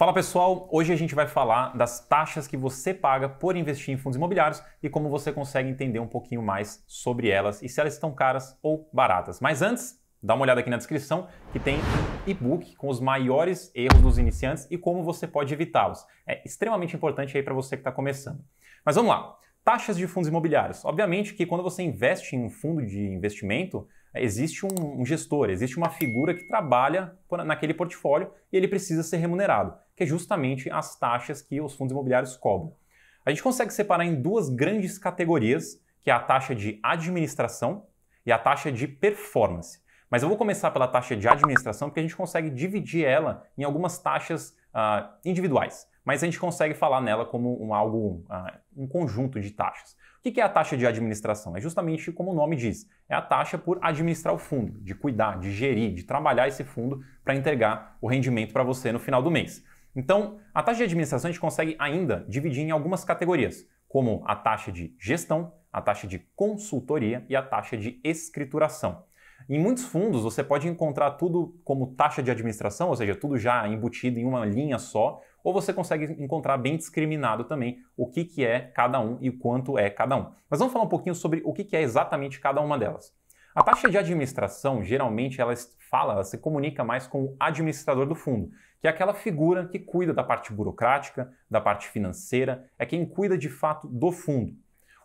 Fala pessoal, hoje a gente vai falar das taxas que você paga por investir em fundos imobiliários e como você consegue entender um pouquinho mais sobre elas e se elas estão caras ou baratas. Mas antes, dá uma olhada aqui na descrição que tem um e-book com os maiores erros dos iniciantes e como você pode evitá-los. É extremamente importante aí para você que está começando. Mas vamos lá. Taxas de fundos imobiliários. Obviamente que quando você investe em um fundo de investimento, existe um, um, gestor, existe uma figura que trabalha naquele portfólio e ele precisa ser remunerado, que é justamente as taxas que os fundos imobiliários cobram. A gente consegue separar em duas grandes categorias, que é a taxa de administração e a taxa de performance. Mas eu vou começar pela taxa de administração, porque a gente consegue dividir ela em algumas taxas uh, individuais, mas a gente consegue falar nela como um, algo, uh, um conjunto de taxas. O que é a taxa de administração? É justamente como o nome diz, é a taxa por administrar o fundo, de cuidar, de gerir, de trabalhar esse fundo para entregar o rendimento para você no final do mês. Então, a taxa de administração a gente consegue ainda dividir em algumas categorias, como a taxa de gestão, a taxa de consultoria e a taxa de escrituração. Em muitos fundos, você pode encontrar tudo como taxa de administração, ou seja, tudo já embutido em uma linha só, ou você consegue encontrar bem discriminado também o que, que é cada um e quanto é cada um. Mas vamos falar um pouquinho sobre o que, que é exatamente cada uma delas. A taxa de administração, geralmente, ela fala, ela se comunica mais com o administrador do fundo, que é aquela figura que cuida da parte burocrática, da parte financeira, é quem cuida de fato do fundo.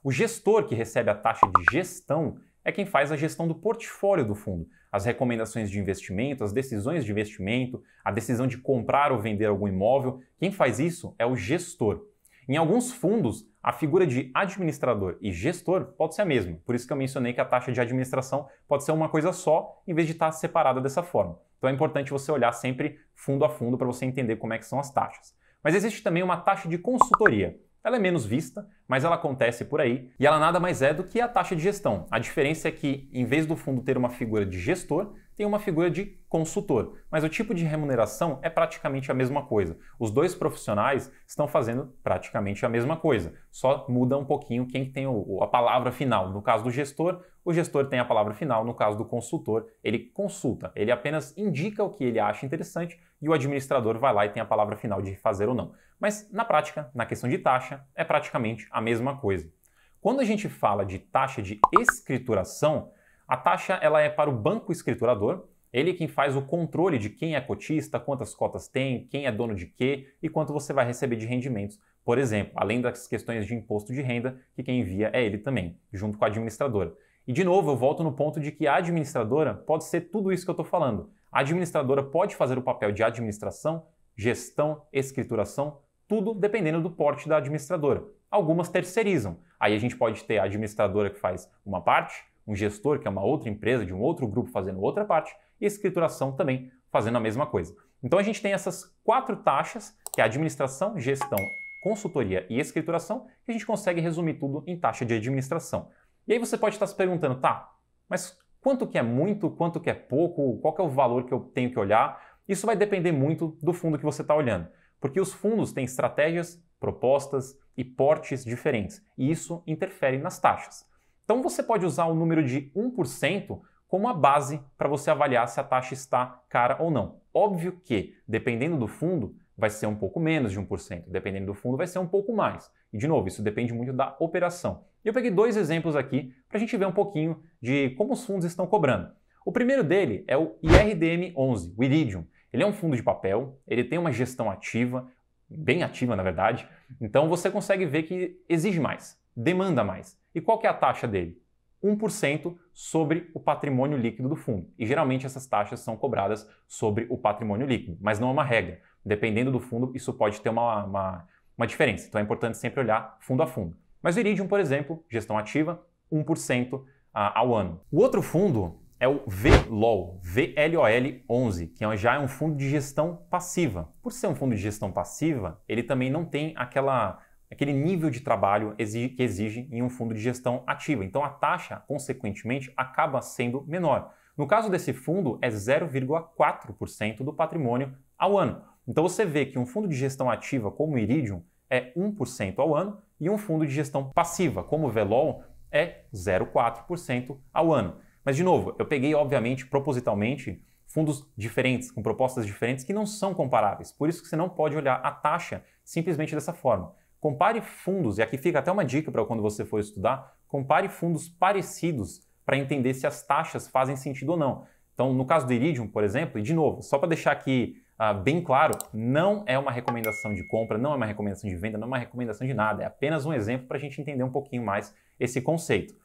O gestor que recebe a taxa de gestão é quem faz a gestão do portfólio do fundo, as recomendações de investimento, as decisões de investimento, a decisão de comprar ou vender algum imóvel. Quem faz isso é o gestor. Em alguns fundos, a figura de administrador e gestor pode ser a mesma, por isso que eu mencionei que a taxa de administração pode ser uma coisa só, em vez de estar separada dessa forma. Então é importante você olhar sempre fundo a fundo para você entender como é que são as taxas. Mas existe também uma taxa de consultoria. Ela é menos vista, mas ela acontece por aí e ela nada mais é do que a taxa de gestão. A diferença é que, em vez do fundo ter uma figura de gestor, tem uma figura de consultor, mas o tipo de remuneração é praticamente a mesma coisa. Os dois profissionais estão fazendo praticamente a mesma coisa, só muda um pouquinho quem tem a palavra final. No caso do gestor, o gestor tem a palavra final, no caso do consultor, ele consulta, ele apenas indica o que ele acha interessante e o administrador vai lá e tem a palavra final de fazer ou não. Mas na prática, na questão de taxa, é praticamente a mesma coisa. Quando a gente fala de taxa de escrituração, a taxa ela é para o banco escriturador, ele é quem faz o controle de quem é cotista, quantas cotas tem, quem é dono de quê e quanto você vai receber de rendimentos. Por exemplo, além das questões de imposto de renda, que quem envia é ele também, junto com a administradora. E de novo, eu volto no ponto de que a administradora pode ser tudo isso que eu estou falando. A administradora pode fazer o papel de administração, gestão, escrituração, tudo dependendo do porte da administradora. Algumas terceirizam. Aí a gente pode ter a administradora que faz uma parte, um gestor, que é uma outra empresa de um outro grupo fazendo outra parte, e a escrituração também fazendo a mesma coisa. Então a gente tem essas quatro taxas, que é administração, gestão, consultoria e escrituração, que a gente consegue resumir tudo em taxa de administração. E aí você pode estar se perguntando, tá, mas quanto que é muito, quanto que é pouco, qual que é o valor que eu tenho que olhar? Isso vai depender muito do fundo que você está olhando, porque os fundos têm estratégias, propostas e portes diferentes, e isso interfere nas taxas. Então você pode usar o um número de 1% como a base para você avaliar se a taxa está cara ou não. Óbvio que, dependendo do fundo, vai ser um pouco menos de 1%, dependendo do fundo, vai ser um pouco mais. E, de novo, isso depende muito da operação. eu peguei dois exemplos aqui para a gente ver um pouquinho de como os fundos estão cobrando. O primeiro dele é o IRDM11, o Iridium. Ele é um fundo de papel, ele tem uma gestão ativa, bem ativa na verdade, então você consegue ver que exige mais, demanda mais. E qual que é a taxa dele? 1% sobre o patrimônio líquido do fundo. E geralmente essas taxas são cobradas sobre o patrimônio líquido, mas não é uma regra. Dependendo do fundo, isso pode ter uma, uma, uma diferença. Então é importante sempre olhar fundo a fundo. Mas o Iridium, por exemplo, gestão ativa, 1% ao ano. O outro fundo é o VLOL, VLOL11, que é já é um fundo de gestão passiva. Por ser um fundo de gestão passiva, ele também não tem aquela aquele nível de trabalho que exige em um fundo de gestão ativa. Então a taxa, consequentemente, acaba sendo menor. No caso desse fundo, é 0,4% do patrimônio ao ano. Então você vê que um fundo de gestão ativa como o Iridium é 1% ao ano e um fundo de gestão passiva como o Velol é 0,4% ao ano. Mas de novo, eu peguei obviamente propositalmente fundos diferentes, com propostas diferentes que não são comparáveis. Por isso que você não pode olhar a taxa simplesmente dessa forma. Compare fundos, e aqui fica até uma dica para quando você for estudar, compare fundos parecidos para entender se as taxas fazem sentido ou não. Então, no caso do Iridium, por exemplo, e de novo, só para deixar aqui ah, bem claro, não é uma recomendação de compra, não é uma recomendação de venda, não é uma recomendação de nada, é apenas um exemplo para a gente entender um pouquinho mais esse conceito.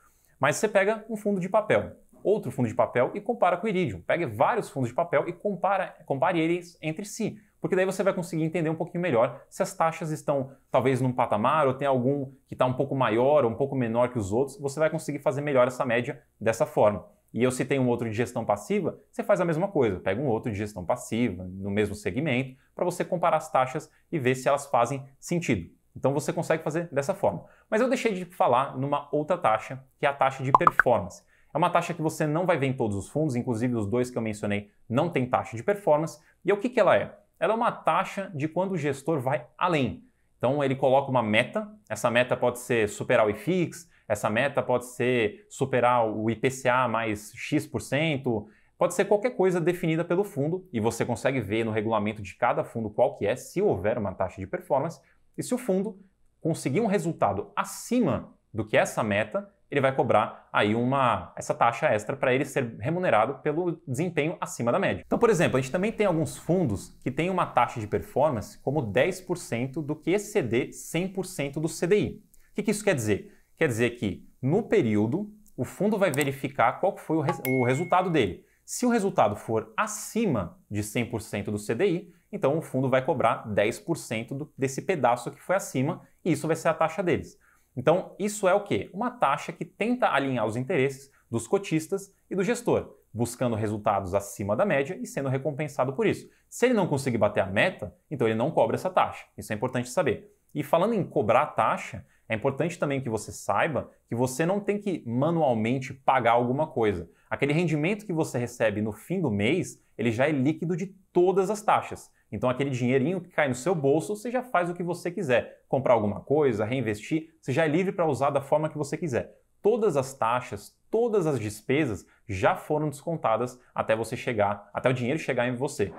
Mas você pega um fundo de papel, outro fundo de papel e compara com o Iridium. Pega vários fundos de papel e compara, compare eles entre si porque daí você vai conseguir entender um pouquinho melhor se as taxas estão talvez num patamar ou tem algum que está um pouco maior ou um pouco menor que os outros, você vai conseguir fazer melhor essa média dessa forma. E eu citei um outro de gestão passiva, você faz a mesma coisa, pega um outro de gestão passiva no mesmo segmento para você comparar as taxas e ver se elas fazem sentido. Então você consegue fazer dessa forma. Mas eu deixei de falar numa outra taxa, que é a taxa de performance. É uma taxa que você não vai ver em todos os fundos, inclusive os dois que eu mencionei não tem taxa de performance. E o que, que ela é? ela é uma taxa de quando o gestor vai além. Então ele coloca uma meta, essa meta pode ser superar o IFIX, essa meta pode ser superar o IPCA mais X%, pode ser qualquer coisa definida pelo fundo e você consegue ver no regulamento de cada fundo qual que é, se houver uma taxa de performance, e se o fundo conseguir um resultado acima do que essa meta, ele vai cobrar aí uma essa taxa extra para ele ser remunerado pelo desempenho acima da média. Então, por exemplo, a gente também tem alguns fundos que têm uma taxa de performance como 10% do que exceder 100% do CDI. O que, que isso quer dizer? Quer dizer que no período o fundo vai verificar qual foi o, res o resultado dele. Se o resultado for acima de 100% do CDI, então o fundo vai cobrar 10% desse pedaço que foi acima, e isso vai ser a taxa deles. Então, isso é o quê? Uma taxa que tenta alinhar os interesses dos cotistas e do gestor, buscando resultados acima da média e sendo recompensado por isso. Se ele não conseguir bater a meta, então ele não cobra essa taxa. Isso é importante saber. E falando em cobrar a taxa, é importante também que você saiba que você não tem que manualmente pagar alguma coisa. Aquele rendimento que você recebe no fim do mês, ele já é líquido de todas as taxas. Então, aquele dinheirinho que cai no seu bolso, você já faz o que você quiser. Comprar alguma coisa, reinvestir, você já é livre para usar da forma que você quiser. Todas as taxas, todas as despesas já foram descontadas até você chegar, até o dinheiro chegar em você.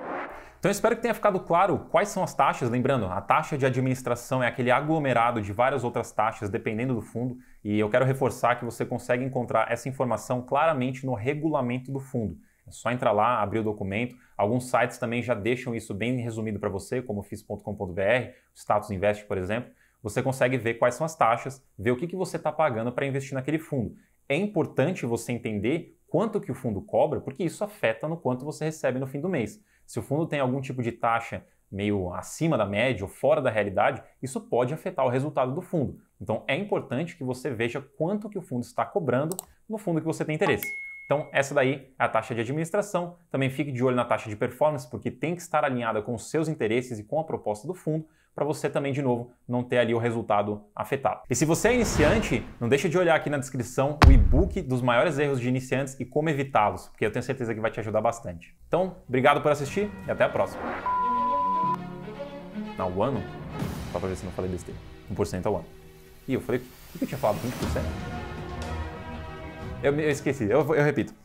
Então espero que tenha ficado claro quais são as taxas. Lembrando, a taxa de administração é aquele aglomerado de várias outras taxas, dependendo do fundo, e eu quero reforçar que você consegue encontrar essa informação claramente no regulamento do fundo. É só entrar lá, abrir o documento. Alguns sites também já deixam isso bem resumido para você, como fiz.com.br, Status Invest, por exemplo. Você consegue ver quais são as taxas, ver o que, que você está pagando para investir naquele fundo. É importante você entender quanto que o fundo cobra, porque isso afeta no quanto você recebe no fim do mês. Se o fundo tem algum tipo de taxa meio acima da média ou fora da realidade, isso pode afetar o resultado do fundo. Então é importante que você veja quanto que o fundo está cobrando no fundo que você tem interesse. Então, essa daí é a taxa de administração. Também fique de olho na taxa de performance, porque tem que estar alinhada com os seus interesses e com a proposta do fundo, para você também, de novo, não ter ali o resultado afetado. E se você é iniciante, não deixa de olhar aqui na descrição o e-book dos maiores erros de iniciantes e como evitá-los, porque eu tenho certeza que vai te ajudar bastante. Então, obrigado por assistir e até a próxima. Não, o ano? Só para ver se não falei besteira. 1% ao ano. E eu falei, o que eu tinha falado? 20%? Eu, eu esqueci, eu, eu repito.